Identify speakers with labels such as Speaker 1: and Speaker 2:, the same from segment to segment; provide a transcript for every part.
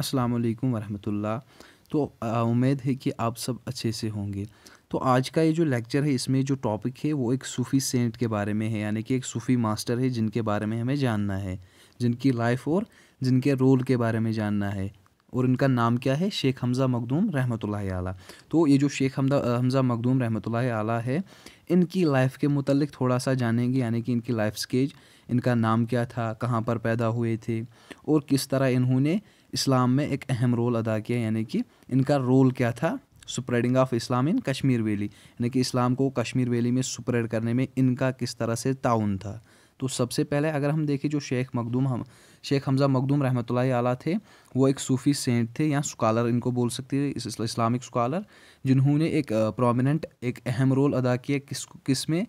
Speaker 1: अस्सलाम वालेकुम वरहमतुल्लाह तो उम्मीद है कि आप सब अच्छे से होंगे तो आज का ये जो लेक्चर है इसमें जो टॉपिक है वो एक सूफ़ी सेंट के बारे में है यानी कि एक सूफ़ी मास्टर है जिनके बारे में हमें जानना है जिनकी लाइफ और जिनके रोल के बारे में जानना है और इनका नाम क्या है शेख हमज़ा मखदूम रहमत आला तो ये जो शेख हमदा हमज़ा मखदूम रहमत आला है इनकी लाइफ के मतलब थोड़ा सा जानेंगे यानी कि इनकी लाइफ स्केज इनका नाम क्या था कहाँ पर पैदा हुए थे और किस तरह इन्होंने इस्लाम में एक अहम रोल अदा किया यानी कि इनका रोल क्या था spreading of Islam in Kashmir valley यानी कि इस्लाम को कश्मीर वैली में स्प्रेड करने में इनका किस तरह से ताउन था तो सबसे पहले अगर हम देखें जो शेख मखदूम हम शेख हमज़ा मखदूम रहमत आला थे वो एक सूफ़ी सेंट थे या स्कॉलर इनको बोल सकते थे इस इस्लामिक स्कॉलर जिन्होंने एक प्रोमिनेंट एक अहम रोल अदा किया किस किस में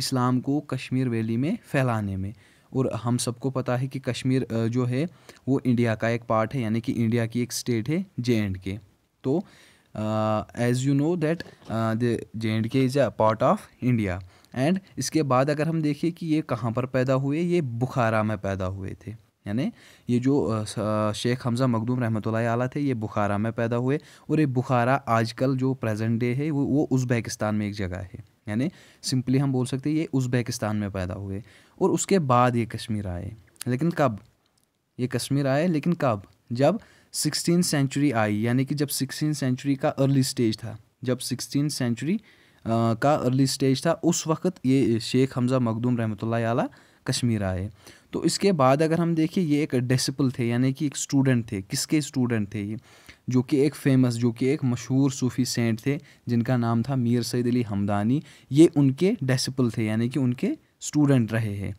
Speaker 1: इस्लाम को कश्मीर वैली में फैलाने में और हम सबको पता है कि कश्मीर जो है वो इंडिया का एक पार्ट है यानी कि इंडिया की एक स्टेट है जे एंड के तो as you know that J and K is a part of India and इसके बाद अगर हम देखें कि ये कहाँ पर पैदा हुए ये बुखारा में पैदा हुए थे यानी ये जो शेख हमज़ा मखदूम रहमत आला थे ये बुखारा में पैदा हुए और ये बुखारा आजकल जो प्रेजेंट डे है वो वो उज़्बेकिस्तान में एक जगह है यानी सिंपली हम बोल सकते हैं ये उज़्बेकिस्तान में पैदा हुए और उसके बाद ये कश्मीर आए लेकिन कब ये कश्मीर आए लेकिन कब जब सिक्सटीन सेंचुरी आई यानी कि जब सिक्सटीन सेंचुरी का अर्ली स्टेज था जब सिक्सटीन सेंचुरी का अर्ली स्टेज था उस वक्त ये शेख हमज़ा मखदूम रहमत कश्मीर आए तो इसके बाद अगर हम देखें ये एक डेसिपल थे यानी कि एक स्टूडेंट थे किसके स्टूडेंट थे ये जो कि एक फेमस जो कि एक मशहूर सूफ़ी सेंट थे जिनका नाम था मीर सैद अली हमदानी ये उनके डेसिपल थे यानी कि उनके स्टूडेंट रहे हैं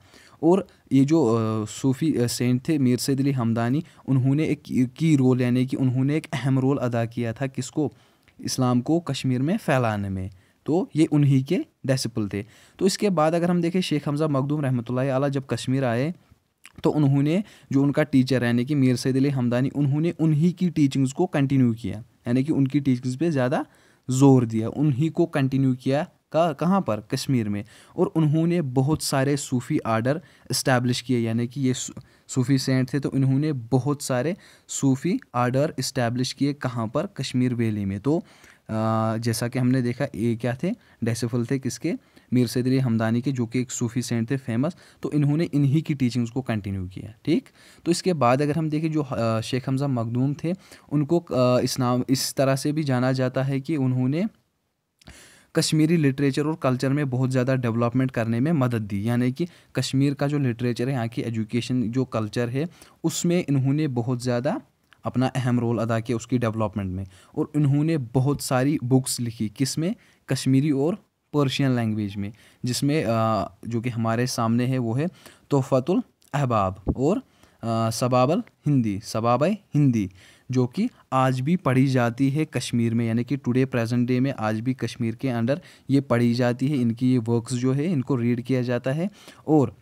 Speaker 1: और ये जो सूफ़ी सेंट थे मीर सैद अली हमदानी उन्होंने एक की रोल यानी कि उन्होंने एक अहम रोल अदा किया था किसको इस्लाम को कश्मीर में फैलाने में तो ये उन्हीं के डेसिपल थे तो इसके बाद अगर हम देखें शेख हमज़ा मखदूम रहमत आला जब कश्मीर आए तो उन्होंने जो उनका टीचर है यानी कि मीर सैद अली हमदानी उन्होंने उन्हीं की टीचिंग्स को कंटिन्यू किया यानी कि उनकी टीचिंग्स पे ज़्यादा जोर दिया उन्हीं को कंटिन्यू किया का कहाँ पर कश्मीर में और उन्होंने बहुत सारे सूफ़ी आर्डर इस्टेब्लिश किए यानी कि ये सूफ़ी सेंट थे तो इन्होंने बहुत सारे सूफ़ी आर्डर इस्टेब्लिश किए कहाँ पर कश्मीर वैली में तो जैसा कि हमने देखा ये क्या थे डेसिफल थे किसके मीर सदरी हमदानी के जो कि एक सूफी सेंट थे फेमस तो इन्होंने इन्हीं की टीचिंग्स को कंटिन्यू किया ठीक तो इसके बाद अगर हम देखें जो शेख हमज़ा मखदूम थे उनको इस नाम इस तरह से भी जाना जाता है कि उन्होंने कश्मीरी लिटरेचर और कल्चर में बहुत ज़्यादा डेवलपमेंट करने में मदद दी यानी कि कश्मीर का जो लिटरेचर है यहाँ की एजुकेशन जो कल्चर है उसमें इन्होंने बहुत ज़्यादा अपना अहम रोल अदा किया उसकी डेवलपमेंट में और इन्होंने बहुत सारी बुक्स लिखी किस में कश्मीरी और पर्शियन लैंग्वेज में जिसमें जो कि हमारे सामने है वो है तोहफ़तुल अहबाब और सबाबल हिंदी सबाब हिंदी जो कि आज भी पढ़ी जाती है कश्मीर में यानी कि टुडे प्रेजेंट डे में आज भी कश्मीर के अंडर ये पढ़ी जाती है इनकी ये वर्क्स जो है इनको रीड किया जाता है और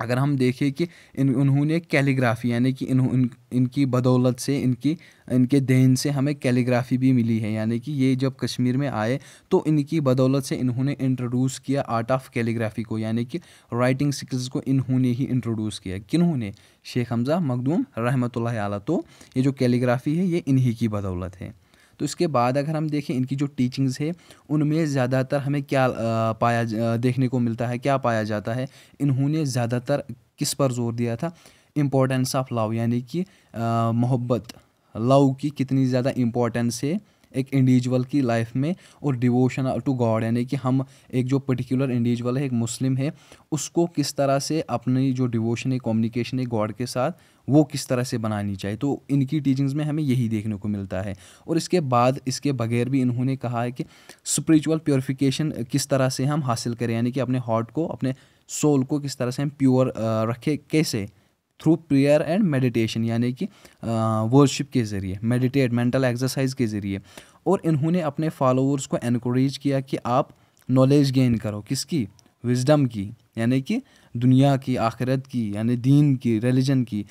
Speaker 1: अगर हम देखें कि इन उन्होंने कैलीग्राफी यानी कि इन, इन इनकी बदौलत से इनकी इनके देन से हमें कैलीग्राफी भी मिली है यानी कि ये जब कश्मीर में आए तो इनकी बदौलत से इन्होंने इंट्रोड्यूस किया आर्ट ऑफ कैलीग्राफी को यानी कि राइटिंग स्किल्स को इन्होंने ही इंट्रोड्यूस किया किन्होंने शेख हमज़ा मखदूम रहमत तो ये जो कैलीग्राफी है ये इन्हीं की बदौलत है तो इसके बाद अगर हम देखें इनकी जो टीचिंग्स है उनमें ज़्यादातर हमें क्या पाया देखने को मिलता है क्या पाया जाता है इन्होंने ज़्यादातर किस पर जोर दिया था इम्पोर्टेंस ऑफ लव यानी कि मोहब्बत लव की कितनी ज़्यादा इम्पोर्टेंस है एक इंडिविजुअल की लाइफ में और डिवोशन टू गॉड यानी कि हम एक जो पर्टिकुलर इंडिविजुअल है एक मुस्लिम है उसको किस तरह से अपनी जो डिवोशन है कम्युनिकेशन है गॉड के साथ वो किस तरह से बनानी चाहिए तो इनकी टीचिंग्स में हमें यही देखने को मिलता है और इसके बाद इसके बगैर भी इन्होंने कहा है कि स्परिचुअल प्योरिफिकेशन किस तरह से हम हासिल करें यानी कि अपने हार्ट को अपने सोल को किस तरह से हम प्योर रखें कैसे थ्रू प्रेयर एंड मेडिटेशन यानी कि वर्शिप के ज़रिए मेडिटेट मेंटल एक्सरसाइज के ज़रिए और इन्होंने अपने फॉलोअर्स को इनक्रेज किया कि आप नॉलेज गेन करो किसकी विजडम की यानी कि दुनिया की आखिरत की यानी दीन की रिलीजन की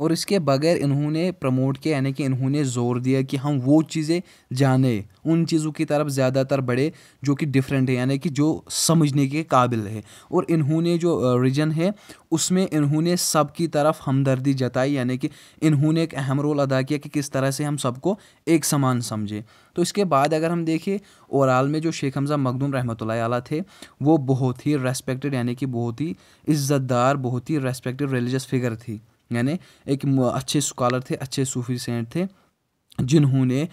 Speaker 1: और इसके बगैर इन्होंने प्रमोट किया यानी कि इन्होंने ज़ोर दिया कि हम वो चीज़ें जाने उन चीज़ों की तरफ ज़्यादातर बढ़े जो कि डिफरेंट है यानी कि जो समझने के काबिल है और इन्होंने जो रीजन है उसमें इन्होंने सब की तरफ हमदर्दी जताई यानी कि इन्होंने एक अहम रोल अदा किया कि किस तरह से हम सबको एक समान समझें तो इसके बाद अगर हम देखें ओवरऑल में जो शेख हमज़ा मखदूम रहमत आला थे वो बहुत ही रेस्पेक्टेड यानी कि बहुत ही इज़्ज़तदार बहुत ही रेस्पेक्टेड रिलीजस फिगर थी यानी एक अच्छे स्कॉलर थे अच्छे सूफी सेंट थे जिन्होंने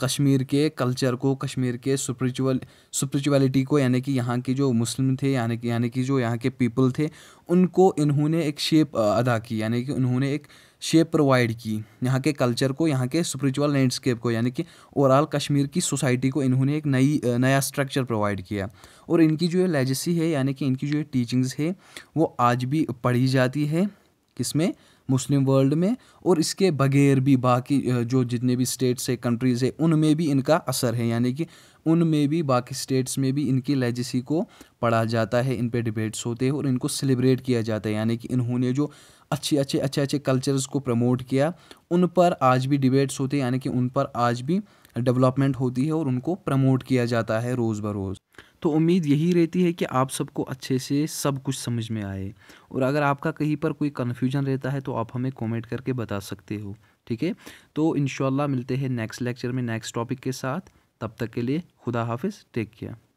Speaker 1: कश्मीर के कल्चर को कश्मीर के स्पिरिचुअल स्पिरिचुअलिटी को यानी कि यहाँ के जो मुस्लिम थे यानी कि यानी कि जो यहाँ के पीपल थे उनको इन्होंने एक शेप अदा की यानी कि उन्होंने एक शेप प्रोवाइड की यहाँ के कल्चर को यहाँ के स्परिचुअल लैंडस्केप को यानी कि ओवरऑल कश्मीर की सोसाइटी को इन्होंने एक नई नया स्ट्रक्चर प्रोवाइड किया और इनकी जो ये लेजेसी है यानी कि इनकी जो ये टीचिंग्स है वो आज भी पढ़ी जाती है किसमें मुस्लिम वर्ल्ड में और इसके बगैर भी बाकी जो जितने भी स्टेट्स है कंट्रीज़ है उनमें भी इनका असर है यानी कि उनमें भी बाकी स्टेट्स में भी इनकी लेजिसी को पढ़ा जाता है इन पर डिबेट्स होते हैं और इनको सेलिब्रेट किया जाता है यानी कि इन्होंने जो अच्छे अच्छे अच्छे अच्छे कल्चर्स को प्रमोट किया उन पर आज भी डिबेट्स होते हैं यानी कि उन पर आज भी डेवलपमेंट होती है और उनको प्रमोट किया जाता है रोज़ बरोज़ तो उम्मीद यही रहती है कि आप सबको अच्छे से सब कुछ समझ में आए और अगर आपका कहीं पर कोई कन्फ्यूजन रहता है तो आप हमें कॉमेंट करके बता सकते हो ठीक है तो इन मिलते हैं नेक्स्ट लेक्चर में नेक्स्ट टॉपिक के साथ तब तक के लिए खुदा हाफिज़ टेक केयर